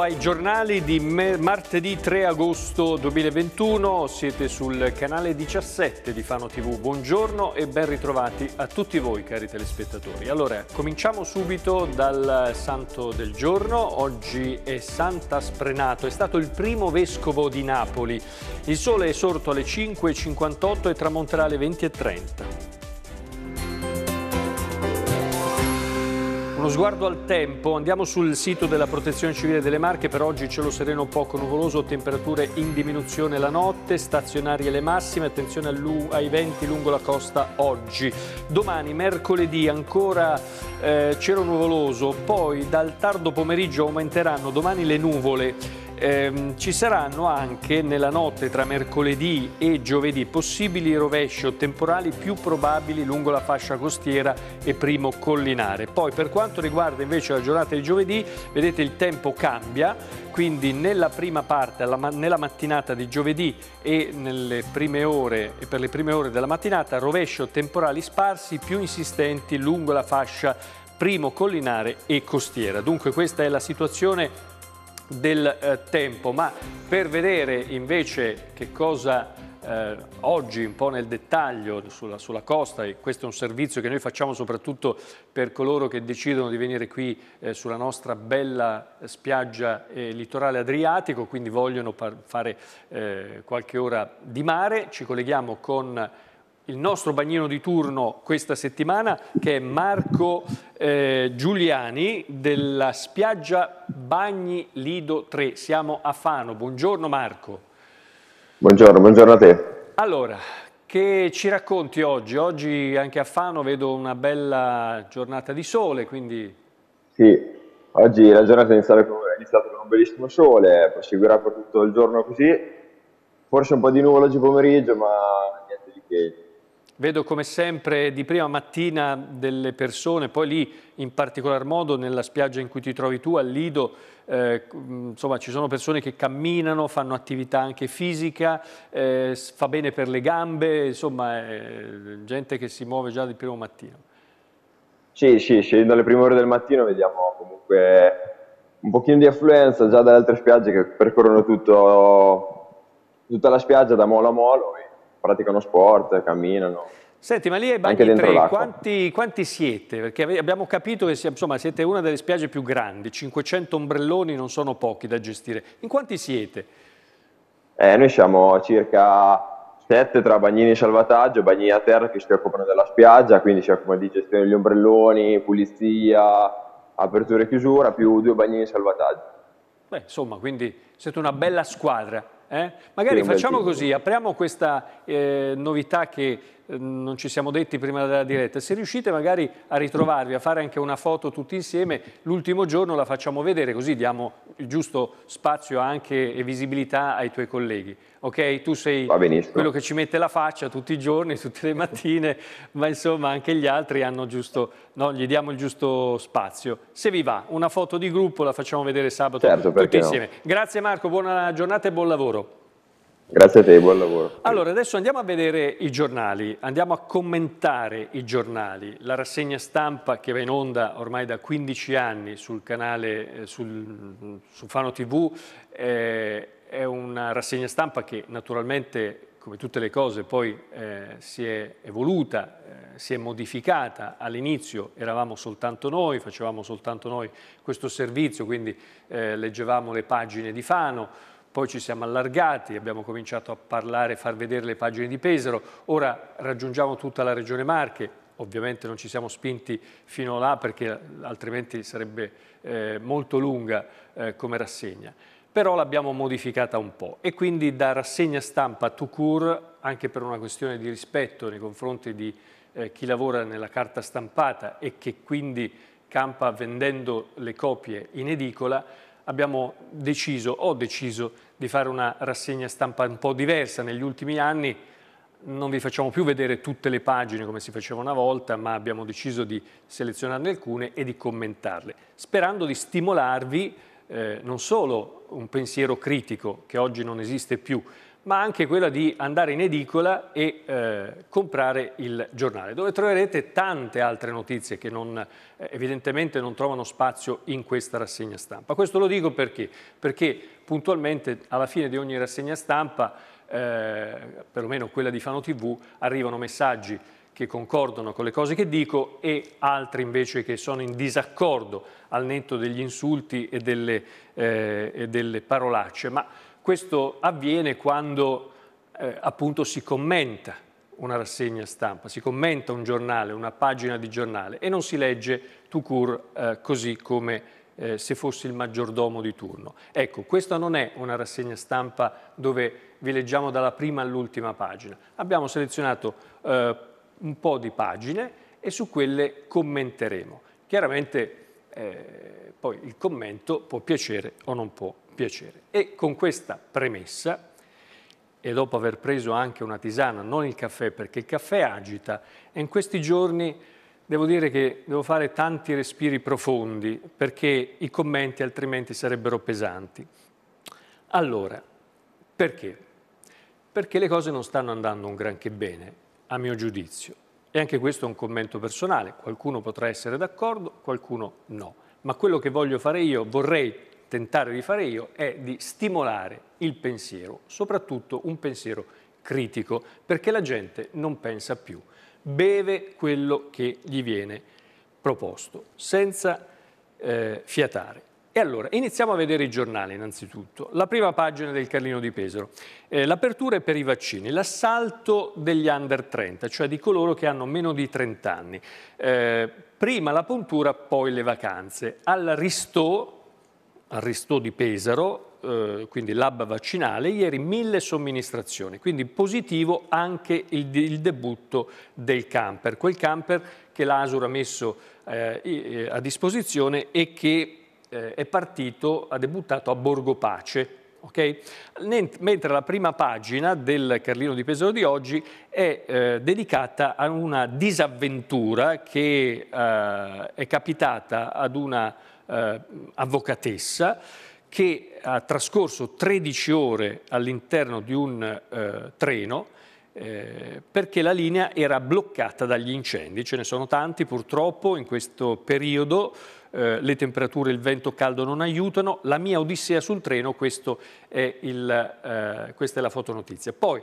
ai giornali di martedì 3 agosto 2021, siete sul canale 17 di Fano TV, buongiorno e ben ritrovati a tutti voi cari telespettatori. Allora, cominciamo subito dal santo del giorno, oggi è Santa Sprenato, è stato il primo vescovo di Napoli, il sole è sorto alle 5.58 e tramonterà alle 20.30. Uno sguardo al tempo, andiamo sul sito della Protezione Civile delle Marche, per oggi cielo sereno poco nuvoloso, temperature in diminuzione la notte, stazionarie le massime, attenzione ai venti lungo la costa oggi. Domani, mercoledì, ancora eh, cielo nuvoloso, poi dal tardo pomeriggio aumenteranno domani le nuvole ehm, ci saranno anche nella notte tra mercoledì e giovedì possibili rovesci o temporali più probabili lungo la fascia costiera e primo collinare. Poi per quanto riguarda invece la giornata di giovedì, vedete il tempo cambia, quindi nella prima parte, nella mattinata di giovedì e, ore, e per le prime ore della mattinata, rovesci o temporali sparsi più insistenti lungo la fascia primo collinare e costiera. Dunque questa è la situazione del eh, tempo, ma per vedere invece che cosa eh, oggi un po' nel dettaglio sulla, sulla, costa, e questo è un servizio che noi facciamo soprattutto per coloro che decidono di venire qui eh, sulla nostra bella spiaggia eh, litorale adriatico, quindi vogliono fare eh, qualche ora di mare, ci colleghiamo con il nostro bagnino di turno questa settimana che è Marco eh, Giuliani della spiaggia Bagni Lido 3. Siamo a Fano. Buongiorno Marco. Buongiorno, buongiorno a te. Allora, che ci racconti oggi? Oggi anche a Fano vedo una bella giornata di sole, quindi... Sì, oggi la giornata è iniziata con, è iniziata con un bellissimo sole, proseguirà per tutto il giorno così, forse un po' di nuvolo oggi pomeriggio, ma niente di che, Vedo come sempre di prima mattina delle persone, poi lì in particolar modo nella spiaggia in cui ti trovi tu, al Lido, eh, insomma ci sono persone che camminano, fanno attività anche fisica, eh, fa bene per le gambe, insomma eh, gente che si muove già di primo mattino. Sì, sì, scendendo alle prime ore del mattino vediamo comunque un pochino di affluenza già dalle altre spiagge che percorrono tutto, tutta la spiaggia da molo a molo praticano sport, camminano. Senti, ma lì ai bagni 3 quanti, quanti, siete? Perché abbiamo capito che insomma, siete una delle spiagge più grandi, 500 ombrelloni non sono pochi da gestire. In quanti siete? Eh, noi siamo circa 7 tra bagnini di salvataggio, bagnini a terra che si occupano della spiaggia, quindi si occupano di gestione degli ombrelloni, pulizia, apertura e chiusura, più due bagnini di salvataggio. Beh, insomma, quindi siete una bella squadra. Eh? Magari facciamo così, apriamo questa eh, novità che Ehm, non ci siamo detti prima della diretta, se riuscite magari a ritrovarvi, a fare anche una foto tutti insieme, l'ultimo giorno la facciamo vedere così diamo il giusto spazio anche e visibilità ai tuoi colleghi. Ok? Tu sei quello che ci mette la faccia tutti i giorni, tutte le mattine, ma insomma anche gli altri hanno giusto, no, gli diamo il giusto spazio. Se vi va, una foto di gruppo la facciamo vedere sabato certo, tutti insieme. No. Grazie Marco, buona giornata e buon lavoro. Grazie a te, buon lavoro. Allora, adesso andiamo a vedere i giornali, andiamo a commentare i giornali. La rassegna stampa che va in onda ormai da 15 anni sul canale, eh, sul, su Fano TV, eh, è una rassegna stampa che naturalmente, come tutte le cose, poi eh, si è evoluta, eh, si è modificata. All'inizio eravamo soltanto noi, facevamo soltanto noi questo servizio, quindi eh, leggevamo le pagine di Fano, poi ci siamo allargati, abbiamo cominciato a parlare, far vedere le pagine di Pesaro, ora raggiungiamo tutta la regione Marche, ovviamente non ci siamo spinti fino là perché altrimenti sarebbe eh, molto lunga eh, come rassegna, però l'abbiamo modificata un po' e quindi da rassegna stampa to cure, anche per una questione di rispetto nei confronti di eh, chi lavora nella carta stampata e che quindi campa vendendo le copie in edicola, abbiamo deciso, ho deciso di fare una rassegna stampa un po' diversa negli ultimi anni, non vi facciamo più vedere tutte le pagine come si faceva una volta, ma abbiamo deciso di selezionarne alcune e di commentarle, sperando di stimolarvi eh, non solo un pensiero critico, che oggi non esiste più, ma anche quella di andare in edicola e eh, comprare il giornale, dove troverete tante altre notizie che non, eh, evidentemente non trovano spazio in questa rassegna stampa. Questo lo dico perché? Perché puntualmente alla fine di ogni rassegna stampa, eh, perlomeno quella di Fano TV, arrivano messaggi che concordano con le cose che dico e altri invece che sono in disaccordo al netto degli insulti e delle, eh, e delle parolacce. Ma questo avviene quando eh, appunto si commenta una rassegna stampa, si commenta un giornale, una pagina di giornale e non si legge tout court eh, così come eh, se fosse il maggiordomo di turno. Ecco, questa non è una rassegna stampa dove vi leggiamo dalla prima all'ultima pagina. Abbiamo selezionato eh, un po' di pagine e su quelle commenteremo. Chiaramente eh, poi il commento può piacere o non può piacere. E con questa premessa, e dopo aver preso anche una tisana, non il caffè, perché il caffè agita, e in questi giorni devo dire che devo fare tanti respiri profondi, perché i commenti altrimenti sarebbero pesanti. Allora, perché? Perché le cose non stanno andando un granché bene, a mio giudizio. E anche questo è un commento personale, qualcuno potrà essere d'accordo, qualcuno no. Ma quello che voglio fare io, vorrei tentare di fare io è di stimolare il pensiero, soprattutto un pensiero critico, perché la gente non pensa più, beve quello che gli viene proposto, senza eh, fiatare. E allora, iniziamo a vedere i giornali innanzitutto. La prima pagina del Carlino di Pesaro. Eh, l'apertura è per i vaccini, l'assalto degli under 30, cioè di coloro che hanno meno di 30 anni. Eh, prima la puntura, poi le vacanze. Al ristò Aristò di Pesaro, eh, quindi l'ab vaccinale, ieri mille somministrazioni, quindi positivo anche il, il debutto del camper, quel camper che l'Asur ha messo eh, eh, a disposizione e che eh, è partito, ha debuttato a Borgo Pace, Okay? Mentre la prima pagina del Carlino di Pesaro di oggi è eh, dedicata a una disavventura che eh, è capitata ad una eh, avvocatessa che ha trascorso 13 ore all'interno di un eh, treno eh, perché la linea era bloccata dagli incendi. Ce ne sono tanti purtroppo in questo periodo, eh, le temperature e il vento caldo non aiutano. La mia odissea sul treno, è il, eh, questa è la fotonotizia. Poi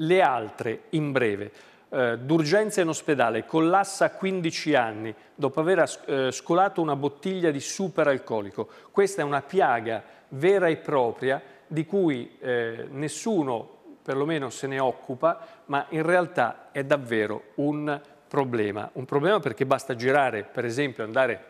le altre in breve eh, d'urgenza in ospedale, collassa a 15 anni dopo aver eh, scolato una bottiglia di superalcolico. Questa è una piaga vera e propria di cui eh, nessuno perlomeno se ne occupa, ma in realtà è davvero un problema. Un problema perché basta girare, per esempio andare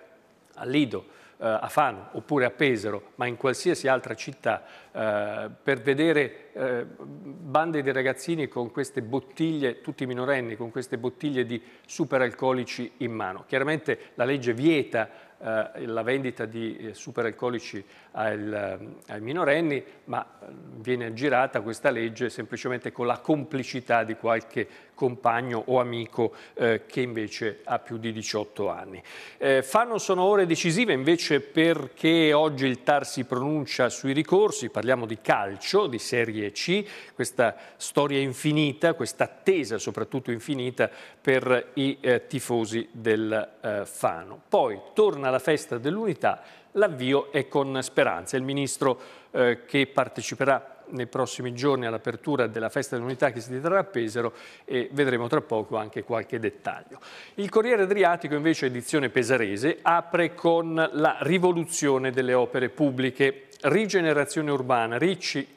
a Lido, eh, a Fano oppure a Pesaro, ma in qualsiasi altra città, eh, per vedere eh, bande di ragazzini con queste bottiglie, tutti minorenni, con queste bottiglie di superalcolici in mano. Chiaramente la legge vieta eh, la vendita di eh, superalcolici ai minorenni, ma viene aggirata questa legge semplicemente con la complicità di qualche compagno o amico eh, che invece ha più di 18 anni. Eh, fanno sono ore decisive invece perché oggi il TAR si pronuncia sui ricorsi, parliamo di calcio, di Serie C, questa storia infinita, questa attesa soprattutto infinita per i eh, tifosi del eh, Fano. Poi torna la festa dell'unità, l'avvio è con Speranza, il ministro eh, che parteciperà nei prossimi giorni all'apertura della Festa dell'Unità che si terrà a Pesaro e vedremo tra poco anche qualche dettaglio. Il Corriere Adriatico invece edizione pesarese apre con la rivoluzione delle opere pubbliche, rigenerazione urbana, Ricci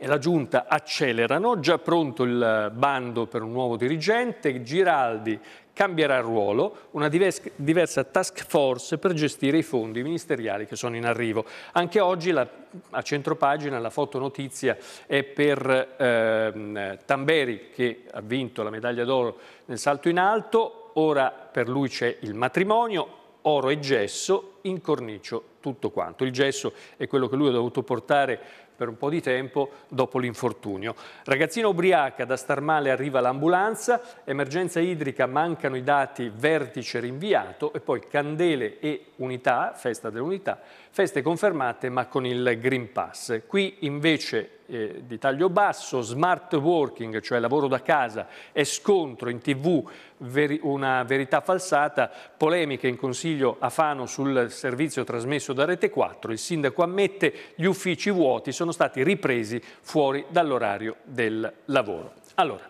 e la Giunta accelerano, già pronto il bando per un nuovo dirigente, Giraldi cambierà ruolo, una diversa task force per gestire i fondi ministeriali che sono in arrivo. Anche oggi la, a centropagina la fotonotizia è per eh, Tamberi che ha vinto la medaglia d'oro nel salto in alto, ora per lui c'è il matrimonio, oro e gesso, incornicio tutto quanto. Il gesso è quello che lui ha dovuto portare per un po' di tempo dopo l'infortunio. Ragazzina ubriaca, da star male arriva l'ambulanza, emergenza idrica, mancano i dati, vertice rinviato e poi candele e unità, festa dell'unità, feste confermate ma con il Green Pass. Qui invece eh, di taglio basso, smart working, cioè lavoro da casa, e scontro in tv, veri una verità falsata, polemiche in consiglio a Fano sul servizio trasmesso da Rete 4, il sindaco ammette gli uffici vuoti sono stati ripresi fuori dall'orario del lavoro. Allora,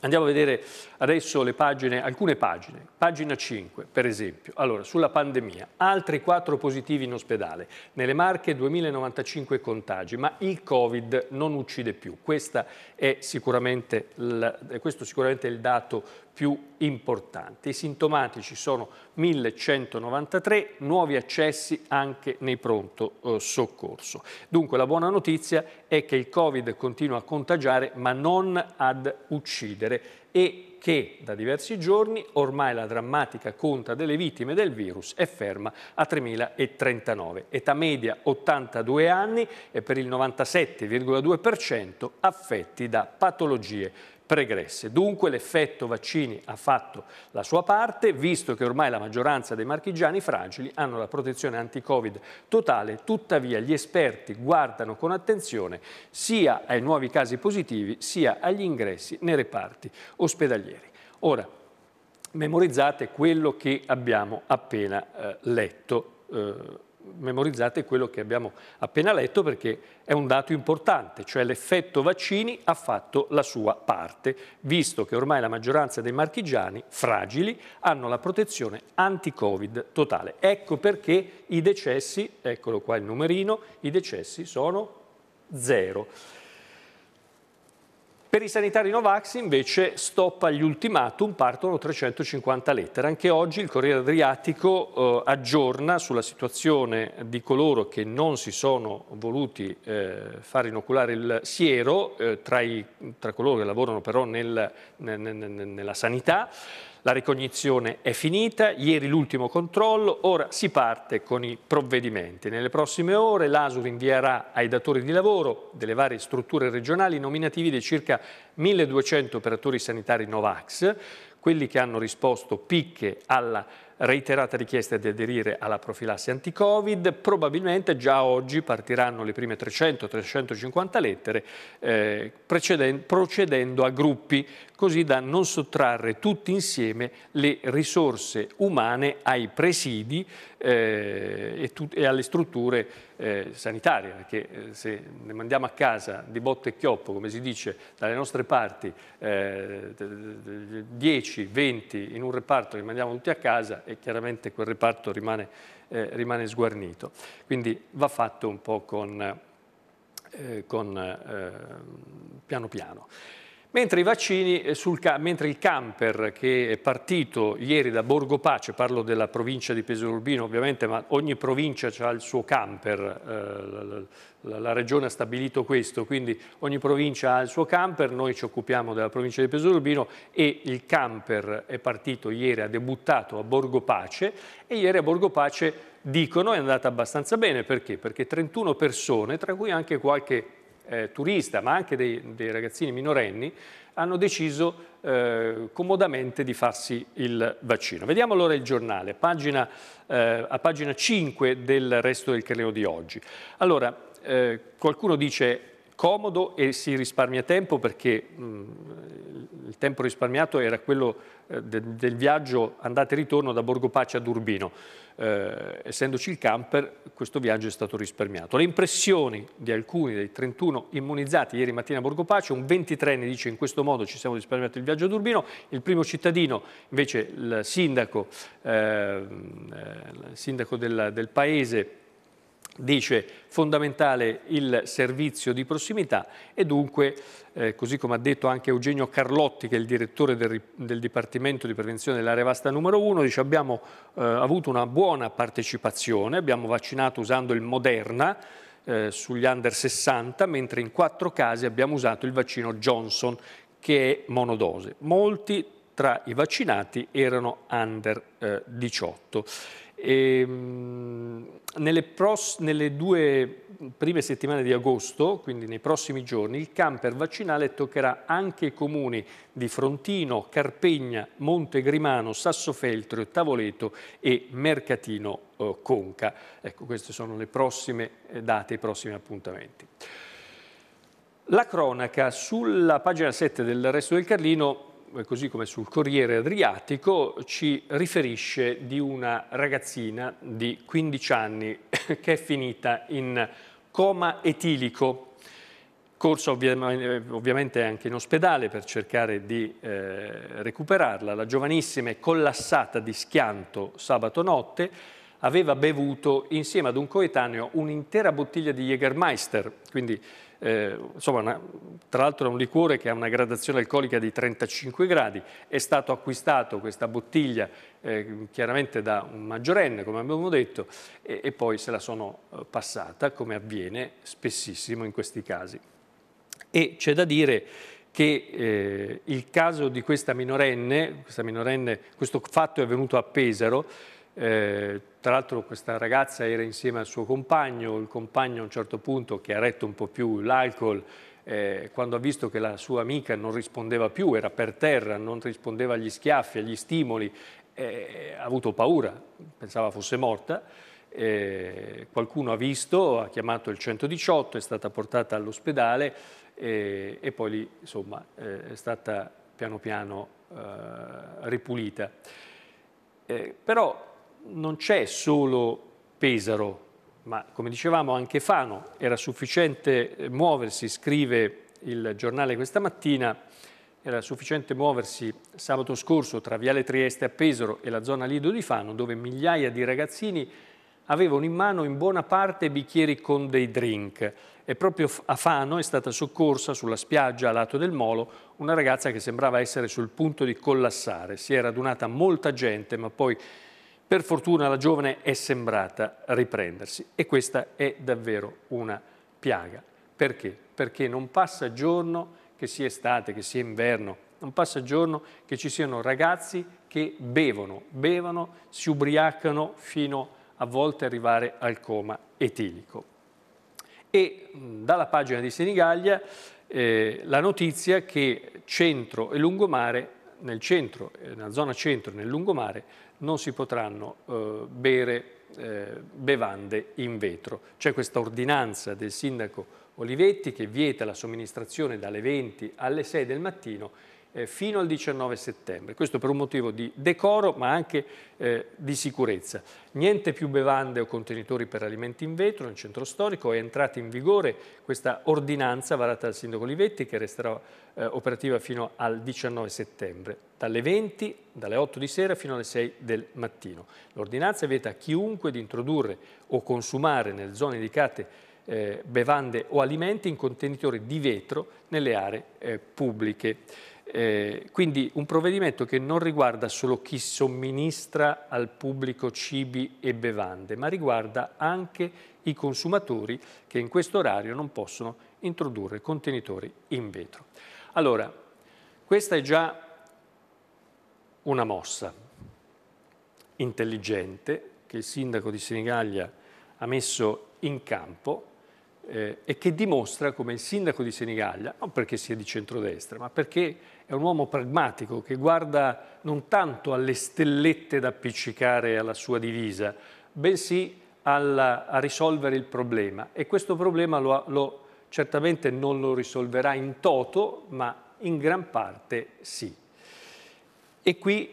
andiamo a vedere Adesso pagine, alcune pagine, pagina 5 per esempio, allora, sulla pandemia, altri 4 positivi in ospedale, nelle Marche 2095 contagi, ma il Covid non uccide più, Questa è sicuramente il, eh, questo sicuramente è il dato più importante. I sintomatici sono 1193, nuovi accessi anche nei pronto eh, soccorso. Dunque la buona notizia è che il Covid continua a contagiare ma non ad uccidere e che da diversi giorni ormai la drammatica conta delle vittime del virus è ferma a 3.039, età media 82 anni e per il 97,2% affetti da patologie pregresse. Dunque l'effetto vaccini ha fatto la sua parte, visto che ormai la maggioranza dei marchigiani fragili hanno la protezione anti-Covid totale, tuttavia gli esperti guardano con attenzione sia ai nuovi casi positivi sia agli ingressi nei reparti ospedalieri. Ora, memorizzate quello che abbiamo appena eh, letto. Eh, memorizzate quello che abbiamo appena letto perché è un dato importante, cioè l'effetto vaccini ha fatto la sua parte, visto che ormai la maggioranza dei marchigiani fragili hanno la protezione anti-Covid totale. Ecco perché i decessi, eccolo qua il numerino, i decessi sono zero. Per i sanitari Novax invece stoppa gli ultimatum, partono 350 lettere. Anche oggi il Corriere Adriatico eh, aggiorna sulla situazione di coloro che non si sono voluti eh, far inoculare il siero, eh, tra, i, tra, coloro che lavorano però nel, nel, nel, nella sanità. La ricognizione è finita, ieri l'ultimo controllo, ora si parte con i provvedimenti. Nelle prossime ore l'ASUR invierà ai datori di lavoro delle varie strutture regionali nominativi dei circa 1200 operatori sanitari Novax, quelli che hanno risposto picche alla reiterata richiesta di aderire alla profilassi anti-Covid, probabilmente già oggi partiranno le prime 300-350 lettere eh, procedendo a gruppi così da non sottrarre tutti insieme le risorse umane ai presidi eh, e, e, alle strutture eh, sanitarie, perché eh, se ne mandiamo a casa di botte e chioppo, come si dice, dalle nostre parti 10, eh, 20 in un reparto li mandiamo tutti a casa e chiaramente quel reparto rimane, eh, rimane sguarnito. Quindi va fatto un po' con, eh, con piano piano. Mentre, i vaccini, eh, sul, mentre, il camper che è partito ieri da Borgo Pace, parlo della provincia di Pesaro Urbino ovviamente, ma ogni provincia ha il suo camper, eh, la, la, la, regione ha stabilito questo, quindi ogni provincia ha il suo camper, noi ci occupiamo della provincia di Pesaro Urbino e il camper è partito ieri, ha debuttato a Borgo Pace e ieri a Borgo Pace dicono è andata abbastanza bene, perché? Perché 31 persone, tra cui anche qualche eh, turista, ma anche dei, dei, ragazzini minorenni, hanno deciso eh, comodamente di farsi il vaccino. Vediamo allora il giornale, pagina, eh, a pagina 5 del resto del Creo di oggi. Allora, eh, qualcuno dice comodo e si risparmia tempo perché mh, mm, il tempo risparmiato era quello eh, de del viaggio andata e ritorno da Borgo Pace ad Urbino. Eh, essendoci il camper, questo viaggio è stato risparmiato. Le impressioni di alcuni dei 31 immunizzati ieri mattina a Borgo Pace, un 23 ne dice in questo modo ci siamo risparmiati il viaggio ad Urbino, il primo cittadino, invece il sindaco, ehm, eh, il sindaco del, del paese, dice fondamentale il servizio di prossimità e dunque, eh, così come ha detto anche Eugenio Carlotti, che è il direttore del, del Dipartimento di Prevenzione dell'Area Vasta numero 1, dice abbiamo eh, avuto una buona partecipazione, abbiamo vaccinato usando il Moderna, eh, sugli under 60, mentre in quattro casi abbiamo usato il vaccino Johnson, che è monodose. Molti tra i vaccinati erano under eh, 18. E, ehm, nelle, pros, nelle due prime settimane di agosto, quindi nei prossimi giorni, il camper vaccinale toccherà anche i comuni di Frontino, Carpegna, Monte Grimano, Sassofeltrio, Tavoleto e Mercatino eh, Conca. Ecco, queste sono le prossime eh, date, i prossimi appuntamenti. La cronaca sulla pagina 7 del Resto del Carlino eh, così come sul Corriere Adriatico, ci riferisce di una ragazzina di 15 anni che è finita in coma etilico corsa ovviamente anche in ospedale per cercare di eh, recuperarla. La giovanissima è collassata di schianto sabato notte, aveva bevuto insieme ad un coetaneo un'intera bottiglia di Jägermeister, quindi eh, insomma, una, tra l'altro è un liquore che ha una gradazione alcolica di 35 gradi, è stato acquistato questa bottiglia eh, chiaramente da un maggiorenne, come abbiamo detto, e, e poi se la sono eh, passata, come avviene spessissimo in questi casi. E c'è da dire che eh, il caso di questa minorenne, questa minorenne, questo fatto è avvenuto a Pesaro, eh, tra l'altro questa ragazza era insieme al suo compagno, il compagno a un certo punto, che ha retto un po' più l'alcol, eh, quando ha visto che la sua amica non rispondeva più, era per terra, non rispondeva agli schiaffi, agli stimoli, eh, ha avuto paura, pensava fosse morta. Eh, qualcuno ha visto, ha chiamato il 118, è stata portata all'ospedale eh, e poi lì insomma eh, è stata piano piano eh, ripulita. Eh, però non c'è solo Pesaro, ma come dicevamo anche Fano, era sufficiente eh, muoversi, scrive il giornale questa mattina, era sufficiente muoversi sabato scorso tra Viale Trieste a Pesaro e la zona Lido di Fano, dove migliaia di ragazzini avevano in mano in buona parte bicchieri con dei drink e proprio a Fano è stata soccorsa sulla spiaggia a lato del molo una ragazza che sembrava essere sul punto di collassare. Si era adunata molta gente ma poi per fortuna la giovane è sembrata riprendersi e questa è davvero una piaga. Perché? Perché non passa giorno che sia estate, che sia inverno, non passa giorno che ci siano ragazzi che bevono, bevono, si ubriacano fino a volte arrivare al coma etilico. E dalla pagina di Senigallia eh, la notizia che centro e lungomare nel centro, eh, nella zona centro e nel lungomare non si potranno eh, bere eh, bevande in vetro. C'è questa ordinanza del sindaco Olivetti che vieta la somministrazione dalle 20 alle 6 del mattino eh, fino al 19 settembre. Questo per un motivo di decoro ma anche eh, di sicurezza. Niente più bevande o contenitori per alimenti in vetro nel centro storico. È entrata in vigore questa ordinanza varata dal sindaco Olivetti che resterà eh, operativa fino al 19 settembre, dalle 20, dalle 8 di sera fino alle 6 del mattino. L'ordinanza vieta a chiunque di introdurre o consumare nelle zone indicate eh, bevande o alimenti in contenitori di vetro nelle aree eh, pubbliche. Eh, quindi un provvedimento che non riguarda solo chi somministra al pubblico cibi e bevande, ma riguarda anche i consumatori che in questo orario non possono introdurre contenitori in vetro. Allora, questa è già una mossa intelligente che il sindaco di Senigallia ha messo in campo eh, e che dimostra come il sindaco di Senigallia, non perché sia di centrodestra, ma perché è un uomo pragmatico che guarda non tanto alle stellette da appiccicare alla sua divisa, bensì alla, a risolvere il problema e questo problema lo, lo, certamente non lo risolverà in toto, ma in gran parte sì. E qui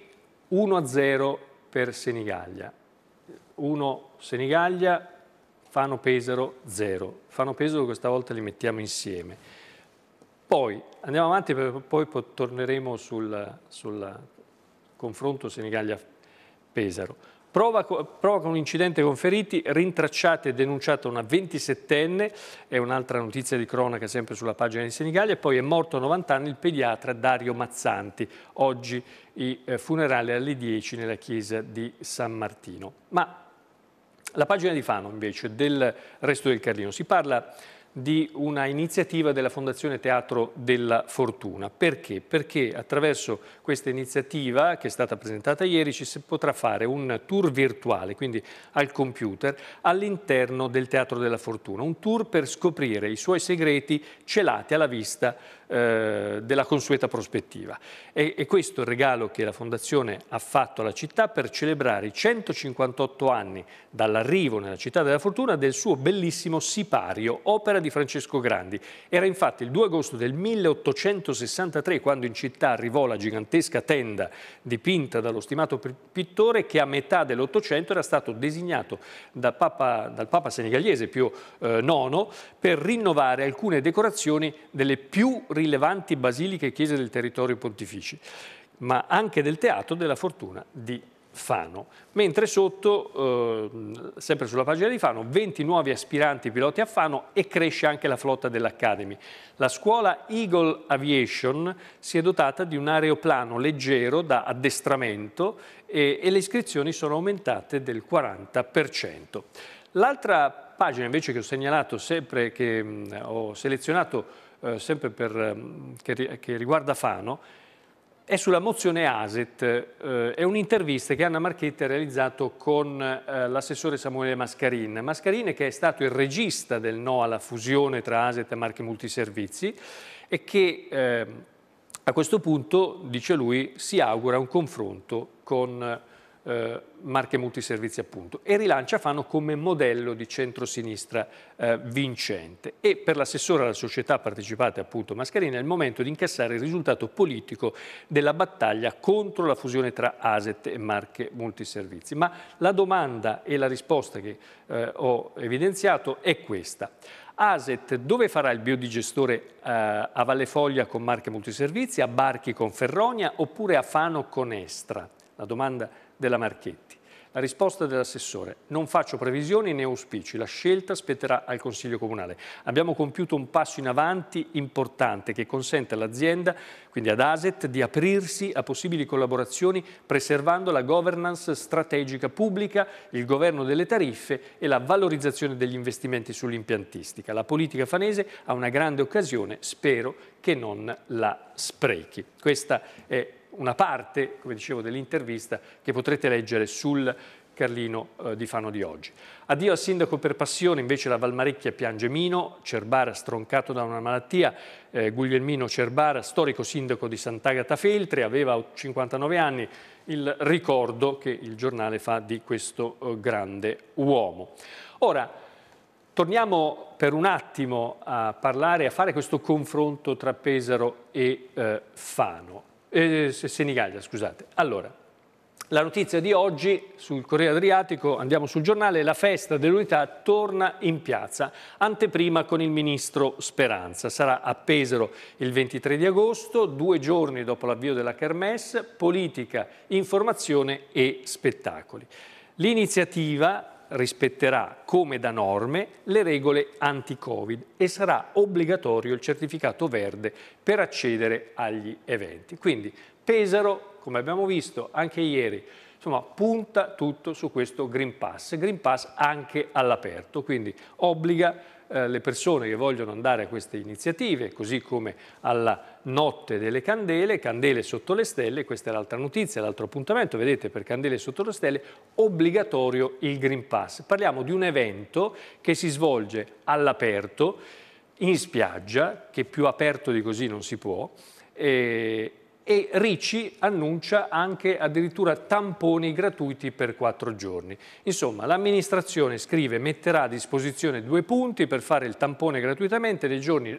1-0 per Senigallia. 1 Senigallia, Fano Pesaro 0. Fano Pesaro questa volta li mettiamo insieme. Poi andiamo avanti, poi torneremo sul, sul confronto Senigallia-Pesaro. Prova, prova, con un incidente con feriti, rintracciata e denunciata una 27enne, è un'altra notizia di cronaca sempre sulla pagina di Senigallia, poi è morto a 90 anni il pediatra Dario Mazzanti, oggi i eh, funerali alle 10 nella chiesa di San Martino. Ma la pagina di Fano invece del Resto del Carlino si parla di una iniziativa della Fondazione Teatro della Fortuna. Perché? Perché attraverso questa iniziativa che è stata presentata ieri ci si potrà fare un tour virtuale, quindi al computer, all'interno del Teatro della Fortuna. Un tour per scoprire i suoi segreti celati alla vista eh, della consueta prospettiva. E, e questo è il regalo che la Fondazione ha fatto alla città per celebrare i 158 anni dall'arrivo nella città della fortuna del suo bellissimo Sipario, opera di Francesco Grandi. Era infatti il 2 agosto del 1863 quando in città arrivò la gigantesca tenda dipinta dallo stimato pittore che a metà dell'Ottocento era stato designato dal Papa, dal Papa senegalese Pio IX eh, per rinnovare alcune decorazioni delle più ricercate rilevanti basiliche e chiese del territorio pontifici, ma anche del Teatro della Fortuna di Fano. Mentre sotto, eh, sempre sulla pagina di Fano, 20 nuovi aspiranti piloti a Fano e cresce anche la flotta dell'Academy. La scuola Eagle Aviation si è dotata di un aeroplano leggero da addestramento e, e le iscrizioni sono aumentate del 40%. L'altra pagina invece che ho segnalato sempre, che mh, mm, ho selezionato eh, sempre per, ehm, che, che, riguarda Fano, è sulla mozione ASET, eh, è un'intervista che Anna Marchetti ha realizzato con eh, l'assessore Samuele Mascarin. Mascarin che è stato il regista del no alla fusione tra ASET e Marche Multiservizi e che eh, a questo punto, dice lui, si augura un confronto con eh, Marche Multiservizi appunto, e rilancia Fano come modello di centrosinistra eh, vincente e per l'assessore alla società partecipata appunto Mascarina è il momento di incassare il risultato politico della battaglia contro la fusione tra Aset e Marche Multiservizi. Ma la domanda e la risposta che eh, ho evidenziato è questa. Aset dove farà il biodigestore eh, a Valle Foglia con Marche Multiservizi, a Barchi con Ferronia oppure a Fano con Estra? La domanda è della Marchetti. La risposta dell'assessore, non faccio previsioni né auspici, la scelta spetterà al Consiglio Comunale. Abbiamo compiuto un passo in avanti importante che consente all'azienda, quindi ad ASET, di aprirsi a possibili collaborazioni preservando la governance strategica pubblica, il governo delle tariffe e la valorizzazione degli investimenti sull'impiantistica. La politica fanese ha una grande occasione, spero che non la sprechi. Questa è una parte, come dicevo, dell'intervista che potrete leggere sul Carlino eh, di Fano di oggi. Addio al sindaco per passione, invece la Valmarecchia piange Mino, Cerbara stroncato da una malattia, eh, Guglielmino Cerbara, storico sindaco di Sant'Agata Feltre, aveva 59 anni, il ricordo che il giornale fa di questo eh, grande uomo. Ora, torniamo per un attimo a parlare, a fare questo confronto tra Pesaro e eh, Fano eh, Senigallia, scusate. Allora, la notizia di oggi sul Corriere Adriatico, andiamo sul giornale, la festa dell'unità torna in piazza, anteprima con il ministro Speranza. Sarà a Pesaro il 23 di agosto, due giorni dopo l'avvio della Kermesse, politica, informazione e spettacoli. L'iniziativa rispetterà come da norme le regole anti-Covid e sarà obbligatorio il certificato verde per accedere agli eventi. Quindi Pesaro, come abbiamo visto anche ieri, insomma, punta tutto su questo Green Pass, Green Pass anche all'aperto, quindi obbliga eh, le persone che vogliono andare a queste iniziative, così come alla notte delle candele, candele sotto le stelle, questa è l'altra notizia, l'altro appuntamento, vedete per candele sotto le stelle, obbligatorio il Green Pass. Parliamo di un evento che si svolge all'aperto, in spiaggia, che più aperto di così non si può, e, e Ricci annuncia anche addirittura tamponi gratuiti per quattro giorni. Insomma, l'amministrazione scrive metterà a disposizione due punti per fare il tampone gratuitamente nei giorni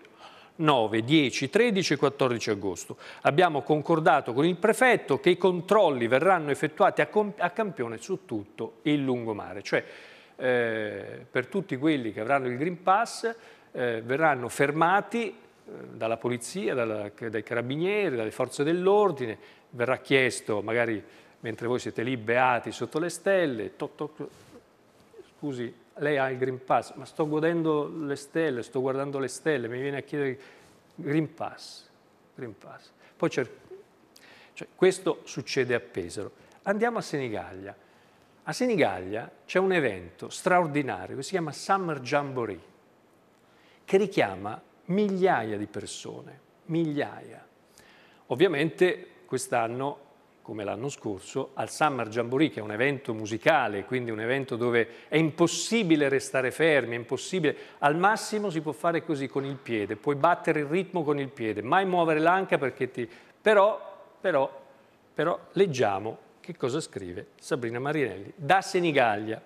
9, 10, 13 e 14 agosto. Abbiamo concordato con il prefetto che i controlli verranno effettuati a, a campione su tutto il lungomare, cioè eh, per tutti quelli che avranno il Green Pass eh, verranno fermati dalla polizia, dalla, dai carabinieri, dalle forze dell'ordine, verrà chiesto magari mentre voi siete lì beati sotto le stelle, toc, toc, scusi, lei ha il Green Pass, ma sto godendo le stelle, sto guardando le stelle, mi viene a chiedere Green Pass, Green Pass. Poi cioè, questo succede a Pesaro. Andiamo a Senigallia. A Senigallia c'è un evento straordinario che si chiama Summer Jamboree, che richiama migliaia di persone, migliaia. Ovviamente quest'anno, come l'anno scorso, al Summer Jamboree, che è un evento musicale, quindi un evento dove è impossibile restare fermi, è impossibile, al massimo si può fare così con il piede, puoi battere il ritmo con il piede, mai muovere l'anca perché ti... Però, però, però leggiamo che cosa scrive Sabrina Marinelli da Senigallia.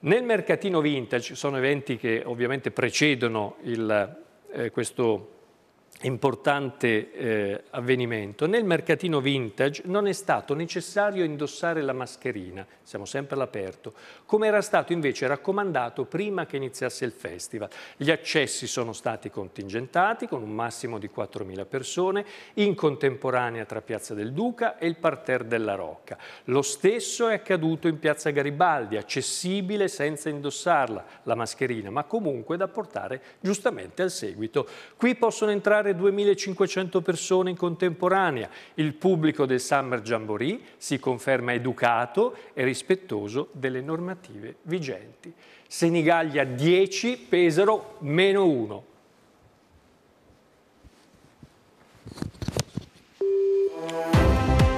Nel mercatino vintage sono eventi che ovviamente precedono il, eh, questo importante eh, avvenimento. Nel mercatino vintage non è stato necessario indossare la mascherina, siamo sempre all'aperto, come era stato invece raccomandato prima che iniziasse il festival. Gli accessi sono stati contingentati con un massimo di 4.000 persone, in contemporanea tra Piazza del Duca e il parterre della Rocca. Lo stesso è accaduto in Piazza Garibaldi, accessibile senza indossarla la mascherina, ma comunque da portare giustamente al seguito. Qui possono entrare ospitare 2.500 persone in contemporanea. Il pubblico del Summer Jamboree si conferma educato e rispettoso delle normative vigenti. Senigallia 10, Pesaro meno 1. Thank you.